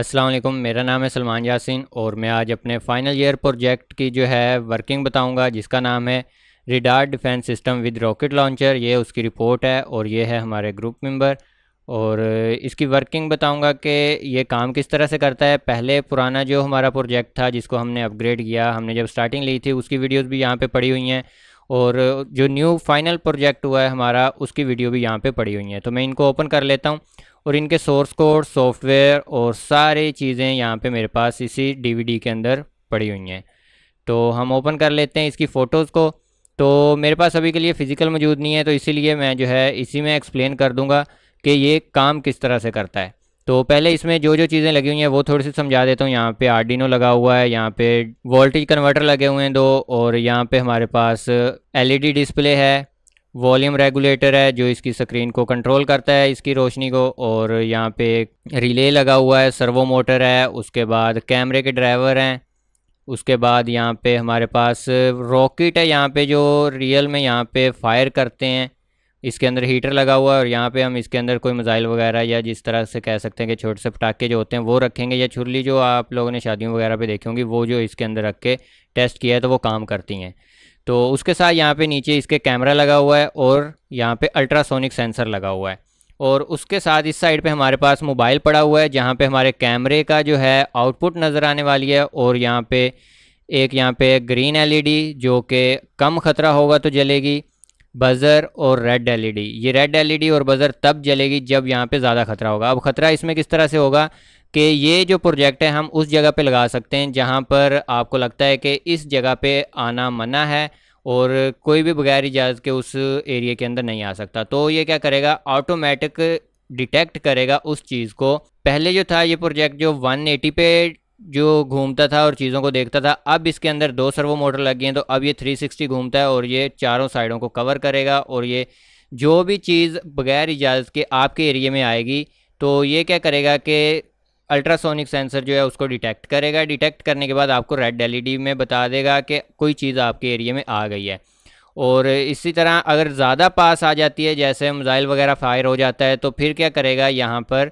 अस्सलाम वालेकुम मेरा नाम है सलमान यासिन और मैं आज अपने फ़ाइनल ईयर प्रोजेक्ट की जो है वर्किंग बताऊंगा जिसका नाम है radar defence system with rocket launcher ये उसकी रिपोर्ट है और ये है हमारे ग्रुप मेंबर और इसकी वर्किंग बताऊंगा कि ये काम किस तरह से करता है पहले पुराना जो हमारा प्रोजेक्ट था जिसको हमने अपग्रेड किया हमने जब स्टार्टिंग ली थी उसकी वीडियोज़ भी यहाँ पर पड़ी हुई हैं और जो न्यू फाइनल प्रोजेक्ट हुआ है हमारा उसकी वीडियो भी यहाँ पर पड़ी हुई हैं तो मैं इनको ओपन कर लेता हूँ और इनके सोर्स कोड सॉफ्टवेयर और सारी चीज़ें यहाँ पे मेरे पास इसी डीवीडी के अंदर पड़ी हुई हैं तो हम ओपन कर लेते हैं इसकी फ़ोटोज़ को तो मेरे पास अभी के लिए फ़िज़िकल मौजूद नहीं है तो इसीलिए मैं जो है इसी में एक्सप्लेन कर दूँगा कि ये काम किस तरह से करता है तो पहले इसमें जो जो चीज़ें लगी हुई हैं वो थोड़ी सी समझा देता हूँ यहाँ पे आर्डिनो लगा हुआ है यहाँ पे वोल्टेज कन्वर्टर लगे हुए हैं दो और यहाँ पे हमारे पास एलईडी डिस्प्ले है वॉल्यूम रेगुलेटर है जो इसकी स्क्रीन को कंट्रोल करता है इसकी रोशनी को और यहाँ पे रिले लगा हुआ है सर्वो मोटर है उसके बाद कैमरे के ड्राइवर हैं उसके बाद यहाँ पे हमारे पास रॉकेट है यहाँ पे जो रियल में यहाँ पे फायर करते हैं इसके अंदर हीटर लगा हुआ है और यहाँ पे हम इसके अंदर कोई मिज़ाइल वगैरह या जिस तरह से कह सकते हैं कि छोटे से पटाखे जो होते हैं वो रखेंगे या छुरली जो आप लोगों ने शादियों वगैरह पे देखी होंगी वो जो इसके अंदर रख के टेस्ट किया है तो वो काम करती हैं तो उसके साथ यहाँ पे नीचे इसके कैमरा लगा हुआ है और यहाँ पे अल्ट्रासोनिक सेंसर लगा हुआ है और उसके साथ इस साइड पे हमारे पास मोबाइल पड़ा हुआ है जहाँ पे हमारे कैमरे का जो है आउटपुट नज़र आने वाली है और यहाँ पे एक यहाँ पे ग्रीन एलईडी जो कि कम ख़तरा होगा तो जलेगी बज़र और रेड एलईडी ये रेड एलईडी और बज़र तब जलेगी जब यहाँ पे ज़्यादा खतरा होगा अब खतरा इसमें किस तरह से होगा कि ये जो प्रोजेक्ट है हम उस जगह पे लगा सकते हैं जहाँ पर आपको लगता है कि इस जगह पे आना मना है और कोई भी बगैर इजाज़त के उस एरिया के अंदर नहीं आ सकता तो ये क्या करेगा ऑटोमेटिक डिटेक्ट करेगा उस चीज़ को पहले जो था ये प्रोजेक्ट जो 180 पे जो घूमता था और चीज़ों को देखता था अब इसके अंदर दो सर्वो मोटर लग गए हैं तो अब ये 360 घूमता है और ये चारों साइडों को कवर करेगा और ये जो भी चीज़ बगैर इजाज़त के आपके एरिए में आएगी तो ये क्या करेगा कि अल्ट्रासोनिक सेंसर जो है उसको डिटेक्ट करेगा डिटेक्ट करने के बाद आपको रेड एल में बता देगा कि कोई चीज़ आपके एरिए में आ गई है और इसी तरह अगर ज़्यादा पास आ जाती है जैसे मिज़ाइल वगैरह फायर हो जाता है तो फिर क्या करेगा यहाँ पर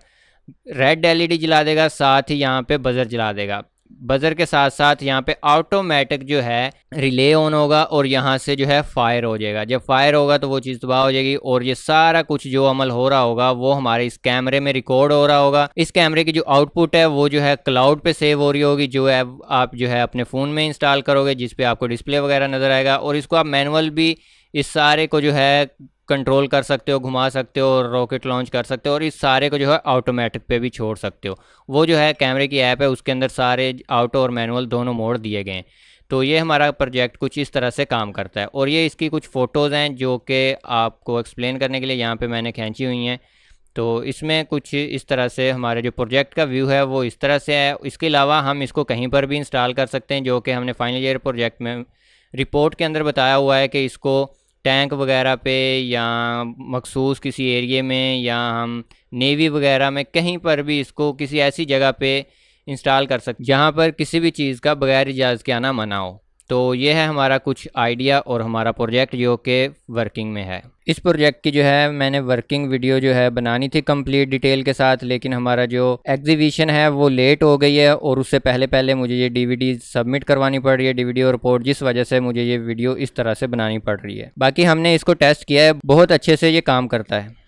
रेड एलईडी e जला देगा साथ ही यहाँ पे बजर जला देगा बजर के साथ साथ यहाँ पे ऑटोमेटिक जो है रिले ऑन होगा और यहाँ से जो है फायर हो जाएगा जब फायर होगा तो वो चीज़ तबाह हो जाएगी और ये सारा कुछ जो अमल हो रहा होगा वो हमारे इस कैमरे में रिकॉर्ड हो रहा होगा इस कैमरे की जो आउटपुट है वो जो है क्लाउड पे सेव हो रही होगी जो है आप जो है अपने फ़ोन में इंस्टॉल करोगे जिसपे आपको डिस्प्ले वगैरह नज़र आएगा और इसको आप मैनुअल भी इस सारे को जो है कंट्रोल कर सकते हो घुमा सकते हो और रॉकेट लॉन्च कर सकते हो और इस सारे को जो है ऑटोमेटिक पे भी छोड़ सकते हो वो जो है कैमरे की ऐप है उसके अंदर सारे आउटो और मैनुअल दोनों मोड दिए गए हैं तो ये हमारा प्रोजेक्ट कुछ इस तरह से काम करता है और ये इसकी कुछ फ़ोटोज़ हैं जो कि आपको एक्सप्लेन करने के लिए यहाँ पर मैंने खींची हुई हैं तो इसमें कुछ इस तरह से हमारे जो प्रोजेक्ट का व्यू है वो इस तरह से है इसके अलावा हम इसको कहीं पर भी इंस्टॉल कर सकते हैं जो कि हमने फाइनल ईयर प्रोजेक्ट में रिपोर्ट के अंदर बताया हुआ है कि इसको टैंक वगैरह पे या मखसूस किसी एरिए में या हम नेवी वगैरह में कहीं पर भी इसको किसी ऐसी जगह पे इंस्टॉल कर सकते जहाँ पर किसी भी चीज़ का बगैर इजाज़ के आना मना हो तो ये है हमारा कुछ आइडिया और हमारा प्रोजेक्ट जो कि वर्किंग में है इस प्रोजेक्ट की जो है मैंने वर्किंग वीडियो जो है बनानी थी कंप्लीट डिटेल के साथ लेकिन हमारा जो एग्जीबिशन है वो लेट हो गई है और उससे पहले पहले मुझे ये डीवीडी सबमिट करवानी पड़ रही है डीवीडी और रिपोर्ट जिस वजह से मुझे ये वीडियो इस तरह से बनानी पड़ रही है बाकी हमने इसको टेस्ट किया है बहुत अच्छे से ये काम करता है